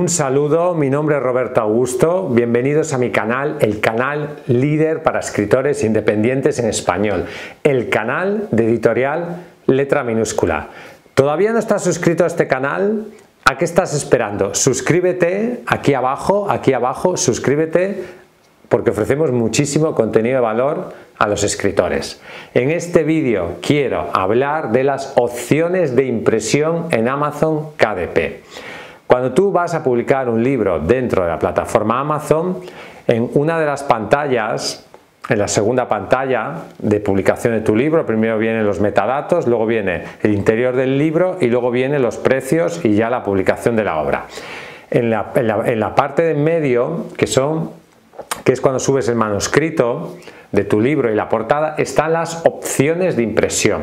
Un saludo, mi nombre es Roberto Augusto, bienvenidos a mi canal, el canal líder para escritores independientes en español, el canal de editorial letra minúscula. ¿Todavía no estás suscrito a este canal? ¿A qué estás esperando? Suscríbete aquí abajo, aquí abajo, suscríbete porque ofrecemos muchísimo contenido de valor a los escritores. En este vídeo quiero hablar de las opciones de impresión en Amazon KDP. Cuando tú vas a publicar un libro dentro de la plataforma Amazon, en una de las pantallas, en la segunda pantalla de publicación de tu libro, primero vienen los metadatos, luego viene el interior del libro y luego vienen los precios y ya la publicación de la obra. En la, parte de en medio, que son que es cuando subes el manuscrito de tu libro y la portada, están las opciones de impresión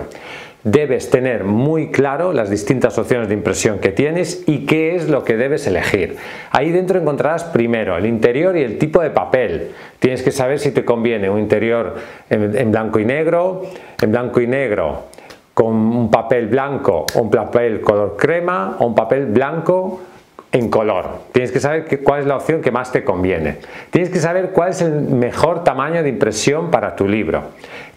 debes tener muy claro las distintas opciones de impresión que tienes y qué es lo que debes elegir. Ahí dentro encontrarás primero el interior y el tipo de papel. Tienes que saber si te conviene un interior en, blanco y negro, en blanco y negro con un papel blanco o un papel color crema o un papel blanco en color. Tienes que saber cuál es la opción que más te conviene. Tienes que saber cuál es el mejor tamaño de impresión para tu libro.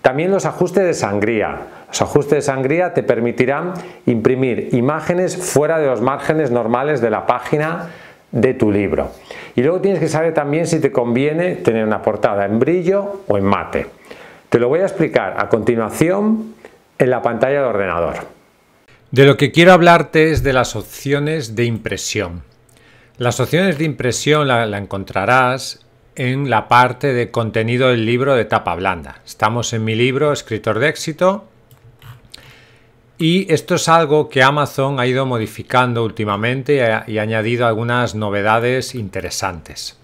También los ajustes de sangría. Los ajustes de sangría te permitirán imprimir imágenes fuera de los márgenes normales de la página de tu libro. Y luego tienes que saber también si te conviene tener una portada en brillo o en mate. Te lo voy a explicar a continuación en la pantalla de ordenador. De lo que quiero hablarte es de las opciones de impresión. Las opciones de impresión la, la encontrarás en la parte de contenido del libro de tapa blanda. Estamos en mi libro, Escritor de éxito, y esto es algo que Amazon ha ido modificando últimamente y ha, añadido algunas novedades interesantes.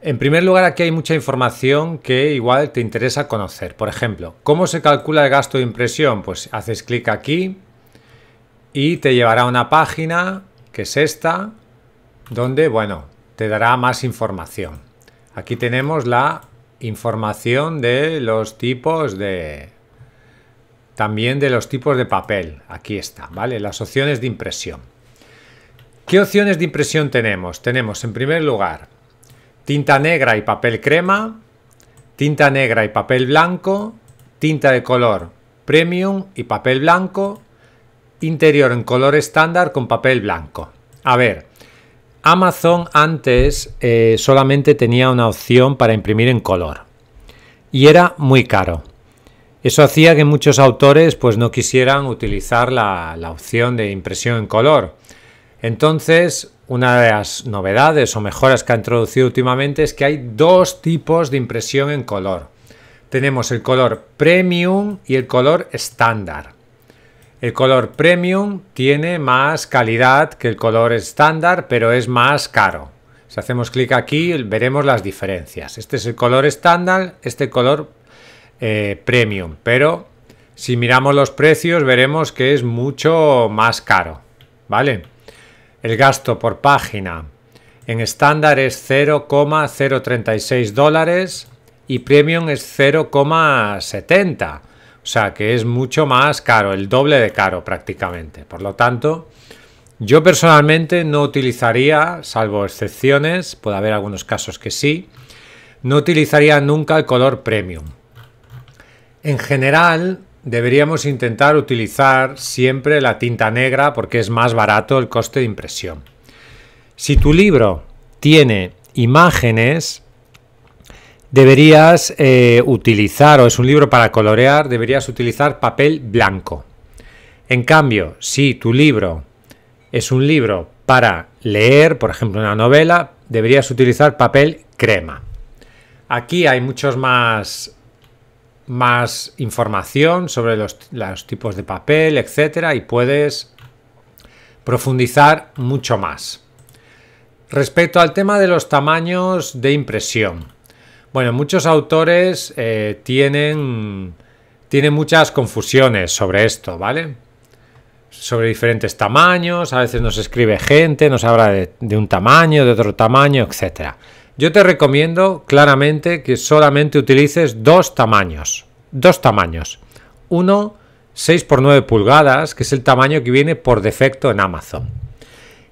En primer lugar, aquí hay mucha información que igual te interesa conocer. Por ejemplo, ¿cómo se calcula el gasto de impresión? Pues haces clic aquí y te llevará a una página, que es esta, donde, bueno, te dará más información. Aquí tenemos la información de los tipos de... También de los tipos de papel. Aquí está, ¿vale? Las opciones de impresión. ¿Qué opciones de impresión tenemos? Tenemos en primer lugar tinta negra y papel crema, tinta negra y papel blanco, tinta de color premium y papel blanco, interior en color estándar con papel blanco. A ver, Amazon antes eh, solamente tenía una opción para imprimir en color y era muy caro. Eso hacía que muchos autores pues no quisieran utilizar la opción de impresión en color. Entonces, una de las novedades o mejoras que ha introducido últimamente es que hay dos tipos de impresión en color. Tenemos el color premium y el color estándar. El color premium tiene más calidad que el color estándar, pero es más caro. Si hacemos clic aquí, veremos las diferencias. Este es el color estándar, este color eh, premium, pero si miramos los precios veremos que es mucho más caro, ¿vale? El gasto por página en estándar es 0,036 dólares y premium es 0,70. O sea, que es mucho más caro, el doble de caro prácticamente. Por lo tanto, yo personalmente no utilizaría, salvo excepciones, puede haber algunos casos que sí, no utilizaría nunca el color premium. En general, deberíamos intentar utilizar siempre la tinta negra porque es más barato el coste de impresión. Si tu libro tiene imágenes, deberías eh, utilizar, o es un libro para colorear, deberías utilizar papel blanco. En cambio, si tu libro es un libro para leer, por ejemplo, una novela, deberías utilizar papel crema. Aquí hay muchos más información sobre los, los tipos de papel, etcétera, y puedes profundizar mucho más. Respecto al tema de los tamaños de impresión, bueno, muchos autores eh, tienen, tienen muchas confusiones sobre esto, ¿vale? Sobre diferentes tamaños, a veces nos escribe gente, nos habla de, un tamaño, de otro tamaño, etc. Yo te recomiendo claramente que solamente utilices dos tamaños. Dos tamaños. Uno, 6 por 9 pulgadas, que es el tamaño que viene por defecto en Amazon.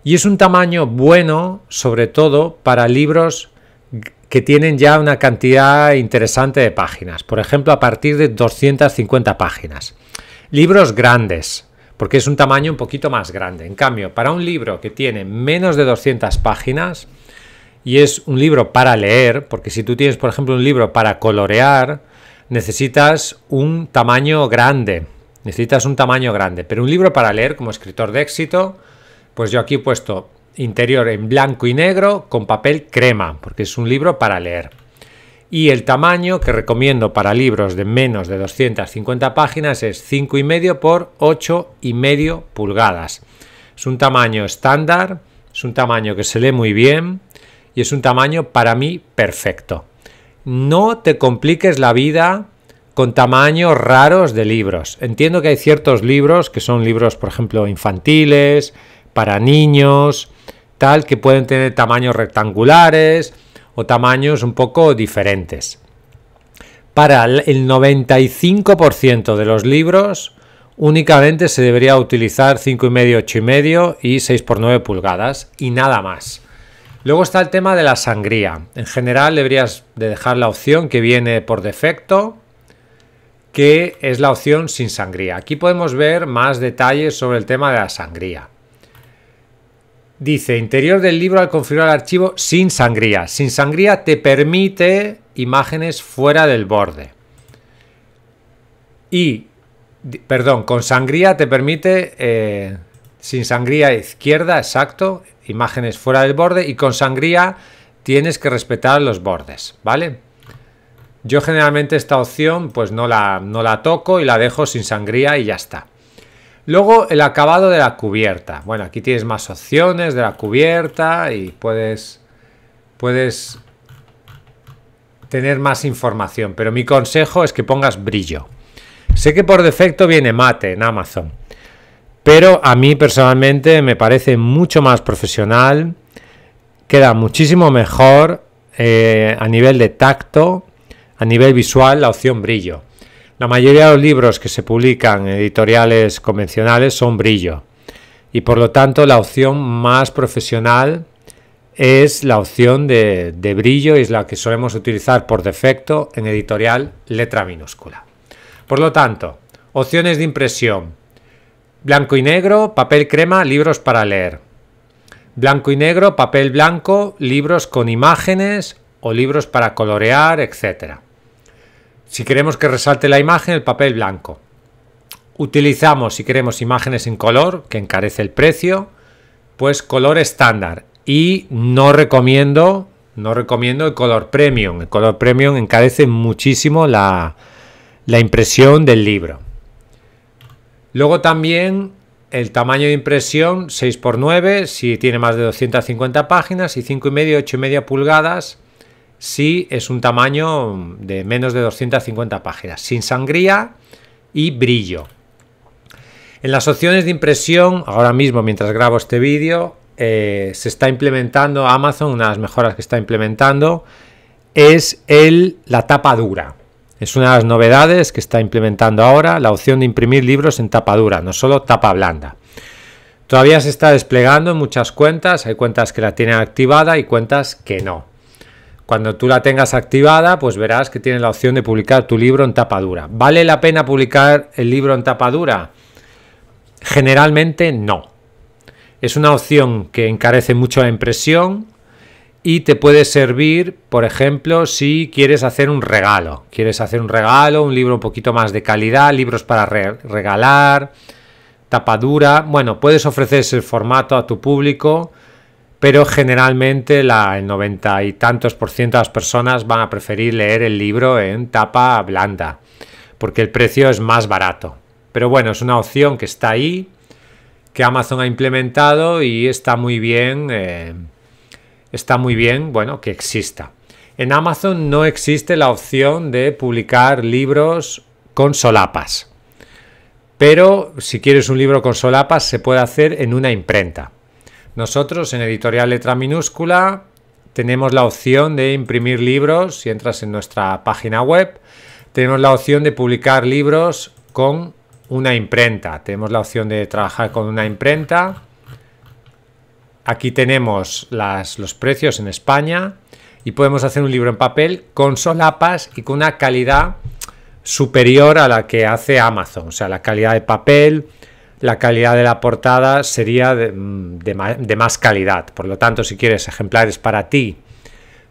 Y es un tamaño bueno, sobre todo, para libros que tienen ya una cantidad interesante de páginas, por ejemplo a partir de 250 páginas. Libros grandes, porque es un tamaño un poquito más grande. En cambio, para un libro que tiene menos de 200 páginas y es un libro para leer, porque si tú tienes, por ejemplo, un libro para colorear, necesitas un tamaño grande. Necesitas un tamaño grande. Pero un libro para leer como escritor de éxito, pues yo aquí he puesto interior en blanco y negro con papel crema, porque es un libro para leer. Y el tamaño que recomiendo para libros de menos de 250 páginas es 5,5 por 8,5 pulgadas. Es un tamaño estándar, es un tamaño que se lee muy bien y es un tamaño para mí perfecto. No te compliques la vida con tamaños raros de libros. Entiendo que hay ciertos libros que son libros, por ejemplo, infantiles, para niños, tal, que pueden tener tamaños rectangulares o tamaños un poco diferentes. Para el 95% de los libros únicamente se debería utilizar 5,5, 8,5 y 6 por 9 pulgadas y nada más. Luego está el tema de la sangría. En general deberías de dejar la opción que viene por defecto, que es la opción sin sangría. Aquí podemos ver más detalles sobre el tema de la sangría. Dice, interior del libro al configurar el archivo sin sangría. Sin sangría te permite imágenes fuera del borde. Y, perdón, con sangría te permite, eh, sin sangría izquierda, exacto, imágenes fuera del borde. Y con sangría tienes que respetar los bordes, ¿vale? Yo generalmente esta opción pues no la, no la toco y la dejo sin sangría y ya está. Luego el acabado de la cubierta. Bueno, aquí tienes más opciones de la cubierta y puedes, puedes tener más información. Pero mi consejo es que pongas brillo. Sé que por defecto viene mate en Amazon. Pero a mí personalmente me parece mucho más profesional. Queda muchísimo mejor eh, a nivel de tacto, a nivel visual, la opción brillo. La mayoría de los libros que se publican en editoriales convencionales son brillo y por lo tanto la opción más profesional es la opción de, brillo y es la que solemos utilizar por defecto en editorial letra minúscula. Por lo tanto, opciones de impresión. Blanco y negro, papel crema, libros para leer. Blanco y negro, papel blanco, libros con imágenes o libros para colorear, etc si queremos que resalte la imagen, el papel blanco. Utilizamos, si queremos imágenes en color, que encarece el precio, pues color estándar. Y no recomiendo, no recomiendo el color premium. El color premium encarece muchísimo la, la impresión del libro. Luego también el tamaño de impresión 6x9 si tiene más de 250 páginas y 5,5 y 8,5 pulgadas si es un tamaño de menos de 250 páginas, sin sangría y brillo. En las opciones de impresión, ahora mismo mientras grabo este vídeo, eh, se está implementando Amazon, una de las mejoras que está implementando es el, la tapa dura. Es una de las novedades que está implementando ahora la opción de imprimir libros en tapa dura, no solo tapa blanda. Todavía se está desplegando en muchas cuentas, hay cuentas que la tienen activada y cuentas que no. Cuando tú la tengas activada, pues verás que tienes la opción de publicar tu libro en tapa dura. ¿Vale la pena publicar el libro en tapa dura? Generalmente no. Es una opción que encarece mucho la impresión y te puede servir, por ejemplo, si quieres hacer un regalo. Quieres hacer un regalo, un libro un poquito más de calidad, libros para regalar, tapa dura. Bueno, puedes ofrecer ese formato a tu público pero generalmente la, el noventa y tantos por ciento de las personas van a preferir leer el libro en tapa blanda, porque el precio es más barato. Pero bueno, es una opción que está ahí, que Amazon ha implementado y está muy bien, eh, está muy bien, bueno, que exista. En Amazon no existe la opción de publicar libros con solapas. Pero si quieres un libro con solapas, se puede hacer en una imprenta. Nosotros en editorial letra minúscula tenemos la opción de imprimir libros si entras en nuestra página web. Tenemos la opción de publicar libros con una imprenta. Tenemos la opción de trabajar con una imprenta. Aquí tenemos los precios en España y podemos hacer un libro en papel con solapas y con una calidad superior a la que hace Amazon. O sea, la calidad de papel, la calidad de la portada sería de, más calidad. Por lo tanto, si quieres ejemplares para ti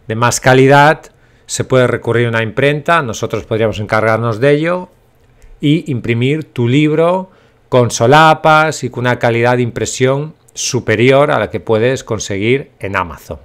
de más calidad, se puede recurrir a una imprenta, nosotros podríamos encargarnos de ello y imprimir tu libro con solapas y con una calidad de impresión superior a la que puedes conseguir en Amazon.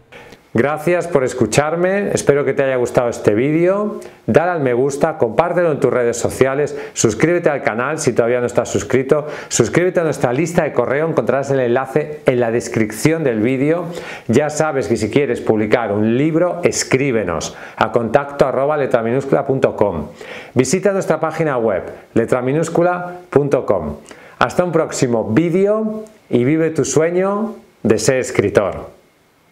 Gracias por escucharme, espero que te haya gustado este vídeo, dale al me gusta, compártelo en tus redes sociales, suscríbete al canal si todavía no estás suscrito, suscríbete a nuestra lista de correo, encontrarás el enlace en la descripción del vídeo. Ya sabes que si quieres publicar un libro, escríbenos a contacto arroba letraminúscula.com. Visita nuestra página web letraminúscula.com. Hasta un próximo vídeo y vive tu sueño de ser escritor.